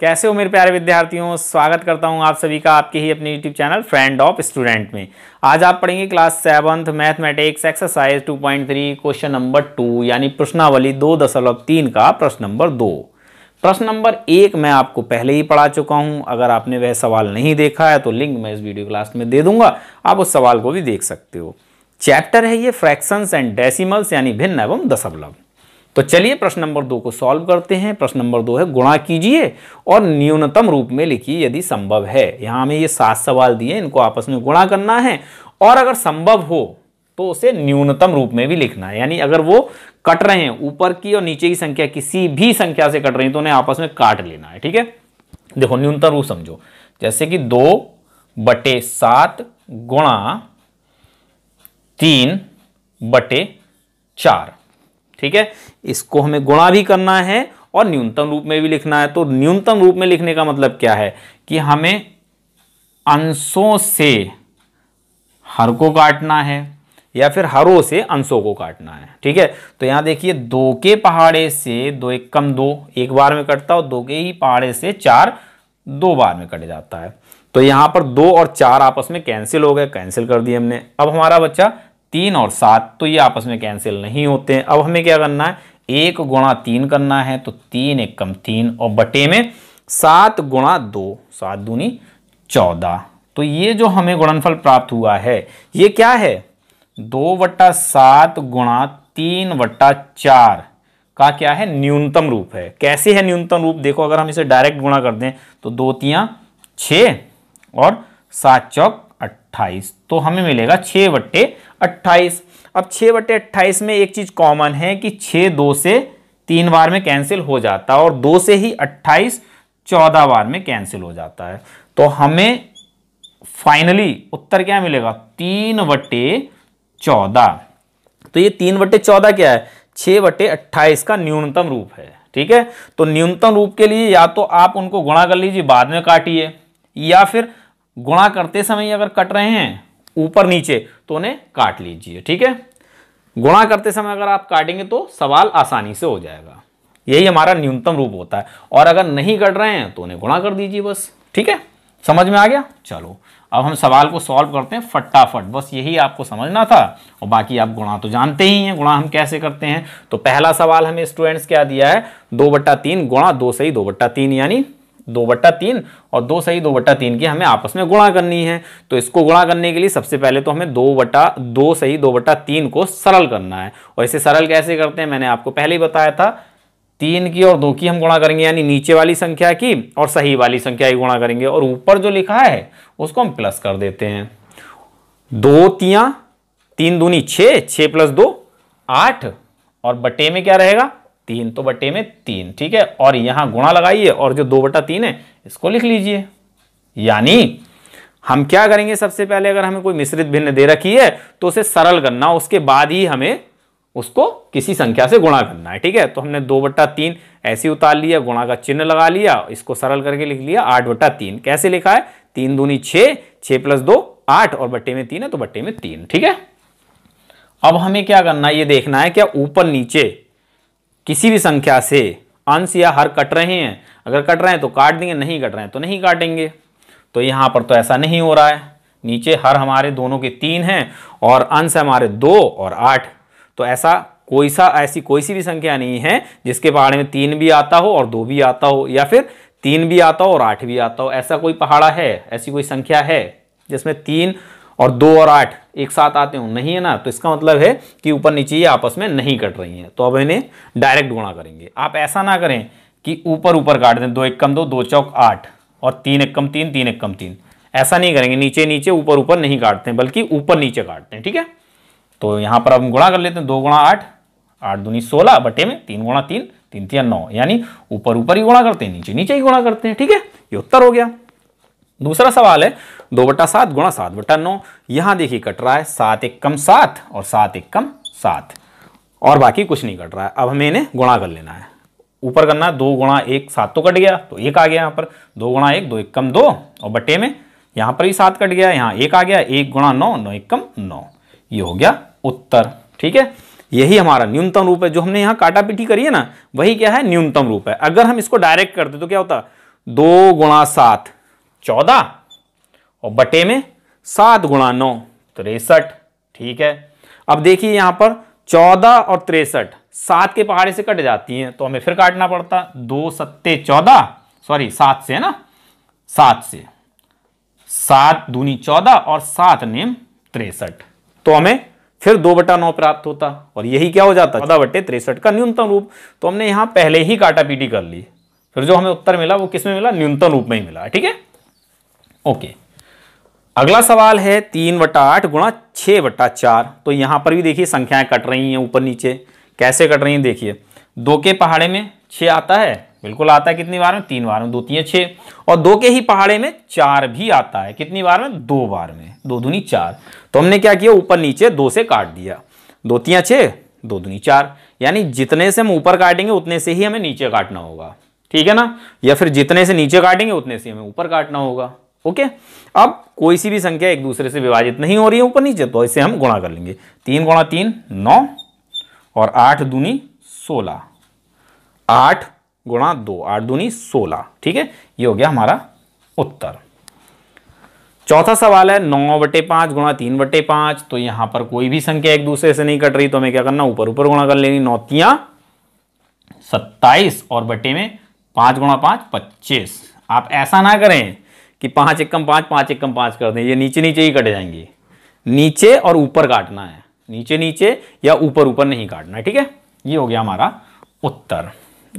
कैसे हो मेरे प्यारे विद्यार्थियों स्वागत करता हूं आप सभी का आपके ही अपने YouTube channel friend of student में आज आप पढ़ेंगे class seventh mathematics exercise 2.3 question number two यानी प्रश्नावली दो दशमलव तीन का प्रश्न नंबर दो प्रश्न नंबर एक मैं आपको पहले ही पढ़ा चुका हूं अगर आपने वह सवाल नहीं देखा है तो लिंक मैं इस वीडियो क्लास में दे दूंगा आप उस सवाल को भी देख सकते हो चैप्टर है ये फ्रैक्शंस एंड डेसिमल्स यानी भिन्न एवं दशमलव तो चलिए प्रश्न नंबर दो को सॉल्व करते हैं प्रश्न नंबर दो है गुणा कीजिए और न्यूनतम रूप में लिखिए यदि संभव है यहां हमें ये सात सवाल दिए इनको आपस में गुणा करना है और अगर संभव हो तो उसे न्यूनतम रूप में भी लिखना है यानी अगर वो कट रहे हैं ऊपर की और नीचे की संख्या किसी भी संख्या से कट रही है तो उन्हें आपस में काट लेना है ठीक है देखो न्यूनतम रूप समझो जैसे कि दो बटे सात गुणा तीन बटे चार ठीक है इसको हमें गुणा भी करना है और न्यूनतम रूप में भी लिखना है तो न्यूनतम रूप में लिखने का मतलब क्या है कि हमें अंशों से हर को काटना है या फिर हरों से अंशों को काटना है ठीक है तो यहां देखिए दो के पहाड़े से दो एक कम दो एक बार में कटता और दो के ही पहाड़े से चार दो बार में कट जाता है तो यहां पर दो और चार आपस में कैंसिल हो गए कैंसिल कर दिए हमने अब हमारा बच्चा तीन और सात तो ये आपस में कैंसिल नहीं होते अब हमें क्या करना है एक गुणा तीन करना है तो तीन एक कम तीन और बटे में सात गुणा दो सात दूनी चौदह तो ये जो हमें गुणनफल प्राप्त हुआ है ये क्या है दो वट्टा सात गुणा तीन वट्टा चार का क्या है न्यूनतम रूप है कैसे है न्यूनतम रूप देखो अगर हम इसे डायरेक्ट गुणा कर दें तो दो तिया छ और सात चौक अट्ठाईस तो हमें मिलेगा छ बट्टे अट्ठाईस अब छ बट्टे अट्ठाईस में एक चीज़ कॉमन है कि छ दो से तीन बार में कैंसिल हो जाता है और दो से ही अट्ठाईस चौदह बार में कैंसिल हो जाता है तो हमें फाइनली उत्तर क्या मिलेगा तीन बट्टे चौदह तो ये तीन बट्टे चौदह क्या है छ बट्टे अट्ठाईस का न्यूनतम रूप है ठीक है तो न्यूनतम रूप के लिए या तो आप उनको गुणा कर लीजिए बाद में काटिए या फिर गुणा करते समय अगर कट रहे हैं ऊपर नीचे तो उन्हें काट लीजिए ठीक है गुणा करते समय अगर आप काटेंगे तो सवाल आसानी से हो जाएगा यही हमारा न्यूनतम रूप होता है और अगर नहीं कट रहे हैं तो उन्हें गुणा कर दीजिए बस ठीक है समझ में आ गया चलो अब हम सवाल को सॉल्व करते हैं फटाफट बस यही आपको समझना था और बाकी आप गुणा तो जानते ही हैं गुणा हम कैसे करते हैं तो पहला सवाल हमें स्टूडेंट्स क्या दिया है दो बट्टा तीन गुणा दो से ही दो बट्टा तीन यानी दो बट्टा तीन और दो सही दो बट्टा तीन की हमें आपस में गुणा करनी है तो इसको गुणा करने के लिए सबसे पहले तो हमें दो बटा दो सही दो बट्टा तीन को सरल करना है और इसे सरल कैसे करते हैं मैंने आपको पहले ही बताया था तीन की और दो की हम गुणा करेंगे यानी नीचे वाली संख्या की और सही वाली संख्या की गुणा करेंगे और ऊपर जो लिखा है उसको हम प्लस कर देते हैं दो तिया तीन दूनी छ छ प्लस दो आठ और बटे में क्या रहेगा तीन तो बटे में तीन ठीक है और यहां गुणा लगाइए और जो दो बटा तीन है इसको लिख लीजिए यानी हम क्या करेंगे सबसे पहले अगर हमें कोई मिश्रित भिन्न दे रखी है तो उसे सरल करना उसके बाद ही हमें उसको किसी संख्या से गुणा करना है ठीक है तो हमने दो बट्टा तीन ऐसे उतार लिया गुणा का चिन्ह लगा लिया इसको सरल करके लिख लिया आठ बट्टा तीन कैसे लिखा है तीन दूनी छ छ प्लस दो आठ और बट्टे में तीन है तो बट्टे में तीन ठीक है अब हमें क्या करना है ये देखना है क्या ऊपर नीचे किसी भी संख्या से अंश या हर कट रहे हैं अगर कट रहे हैं तो काट देंगे नहीं कट रहे हैं तो नहीं काटेंगे तो यहाँ पर तो ऐसा नहीं हो रहा है नीचे हर हमारे दोनों के तीन हैं और अंश हमारे दो और आठ तो ऐसा कोई सा ऐसी कोई सी भी संख्या नहीं है जिसके पहाड़ में तीन भी आता हो और दो भी आता हो या फिर तीन भी आता हो और आठ भी आता हो ऐसा कोई पहाड़ा है ऐसी कोई संख्या है जिसमें तीन और दो और आठ एक साथ आते हो नहीं है ना तो इसका मतलब है कि ऊपर नीचे ये आपस में नहीं कट रही हैं तो अब इन्हें डायरेक्ट गुणा करेंगे आप ऐसा ना करें कि ऊपर ऊपर काट दें दो एक कम दो दो चौक आठ और तीन एक कम तीन तीन एक कम तीन ऐसा नहीं करेंगे नीचे नीचे ऊपर ऊपर नहीं काटते हैं बल्कि ऊपर नीचे काटते हैं ठीक है तो यहाँ पर हम गुणा कर लेते हैं दो गुणा आठ आठ दूनी सोलह बटे में तीन गुणा तीन तीन तीन नौ यानी ऊपर ऊपर ही गुणा करते हैं नीचे नीचे ही गुणा करते हैं ठीक है ये उत्तर हो गया दूसरा सवाल है दो बटा सात गुणा सात बटा नौ यहां देखिए कट रहा है सात एक कम सात और सात एक कम सात और बाकी कुछ नहीं कट रहा है अब हमें इन्हें गुणा कर लेना है ऊपर करना है दो गुणा एक सात तो कट गया तो एक आ गया यहां पर दो गुणा एक दो एक कम दो और बटे में यहां पर भी सात कट गया यहाँ एक आ गया एक गुणा नौ नौ एक कम नौ ये हो गया उत्तर ठीक है यही हमारा न्यूनतम रूप है जो हमने यहां काटा पीटी करी है ना वही क्या है न्यूनतम रूप है अगर हम इसको डायरेक्ट करते तो क्या होता दो गुणा सात चौदह और बटे में सात गुणा नौ तिरसठ ठीक है अब देखिए यहां पर चौदह और तिरसठ सात के पहाड़े से कट जाती हैं तो हमें फिर काटना पड़ता दो सत्ते चौदह सॉरी सात से है ना सात से सात दूनी चौदह और सात नेम तिरसठ तो हमें फिर दो बटा नौ प्राप्त होता और यही क्या हो जाता चौदह बटे तिरसठ का न्यूनतम रूप तो हमने यहां पहले ही काटा पीटी कर ली फिर जो हमें उत्तर मिला वो किसमें मिला न्यूनतम रूप में ही मिला ठीक है ओके अगला सवाल है तीन बटा आठ गुणा छः बटा चार तो यहाँ पर भी देखिए संख्याएं कट रही हैं ऊपर नीचे कैसे कट रही हैं देखिए दो के पहाड़े में छः आता है बिल्कुल आता है कितनी बार में तीन बार में दो तीन छः और दो के ही पहाड़े में चार भी आता है कितनी बार में दो बार में दो दूनी चार तो हमने क्या किया ऊपर नीचे दो से काट दिया दो तियाँ छः दो दूनी चार यानी जितने से हम ऊपर काटेंगे उतने से ही हमें नीचे काटना होगा ठीक है ना या फिर जितने से नीचे काटेंगे उतने से हमें ऊपर काटना होगा ओके अब कोई सी भी संख्या एक दूसरे से विभाजित नहीं हो रही है ऊपर नीचे तो इसे हम गुणा कर लेंगे तीन गुणा तीन नौ और आठ दूनी सोलह आठ गुणा दो आठ दूनी सोलह ठीक है ये हो गया हमारा उत्तर चौथा सवाल है नौ बटे पांच गुणा तीन बटे पांच तो यहां पर कोई भी संख्या एक दूसरे से नहीं कट रही तो हमें क्या करना ऊपर ऊपर गुणा कर लेनी नौतिया सत्ताईस और बटे में पांच गुणा पांच पच्चीस आप ऐसा ना करें कि पाँच कम पाँच पाँच कम पाँच कर दें ये नीचे नीचे ही कट जाएंगे नीचे और ऊपर काटना है नीचे नीचे या ऊपर ऊपर नहीं काटना है ठीक है ये हो गया हमारा उत्तर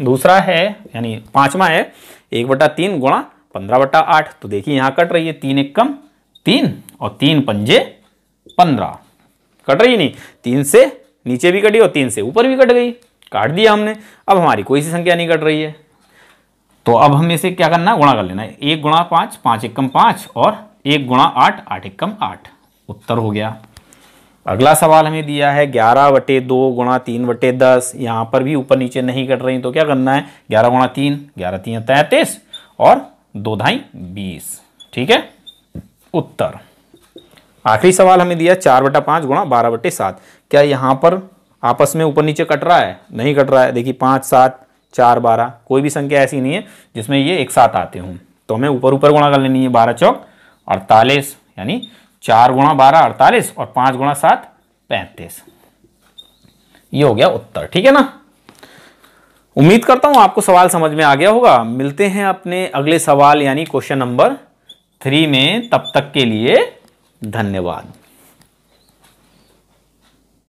दूसरा है यानी पांचवा है एक बटा तीन गुणा पंद्रह बटा आठ तो देखिए यहाँ कट रही है तीन एक कम तीन और तीन पंजे पंद्रह कट रही नहीं तीन से नीचे भी कटी और तीन से ऊपर भी कट गई काट दिया हमने अब हमारी कोई सी संख्या नहीं कट रही है तो अब हम इसे क्या करना है गुणा कर लेना है एक गुणा पांच एक एकम पांच और एक गुणा आठ आठ एकम आठ उत्तर हो गया अगला सवाल हमें दिया है ग्यारह बटे दो गुणा तीन बटे दस यहाँ पर भी ऊपर नीचे नहीं कट रही तो क्या करना है ग्यारह गुणा तीन ग्यारह तीन तैंतीस और दो ढाई बीस ठीक है उत्तर आखिरी सवाल हमें दिया चार बटा पाँच गुणा बारह बटे सात क्या यहाँ पर आपस में ऊपर नीचे कट रहा है नहीं कट रहा है देखिए पाँच सात चार बारह कोई भी संख्या ऐसी नहीं है जिसमें ये एक साथ आते हों तो हमें ऊपर ऊपर गुणा कर लेनी है बारह चौक अड़तालीस यानी चार गुणा बारह अड़तालीस और पाँच गुणा सात पैंतीस ये हो गया उत्तर ठीक है ना उम्मीद करता हूं आपको सवाल समझ में आ गया होगा मिलते हैं अपने अगले सवाल यानी क्वेश्चन नंबर थ्री में तब तक के लिए धन्यवाद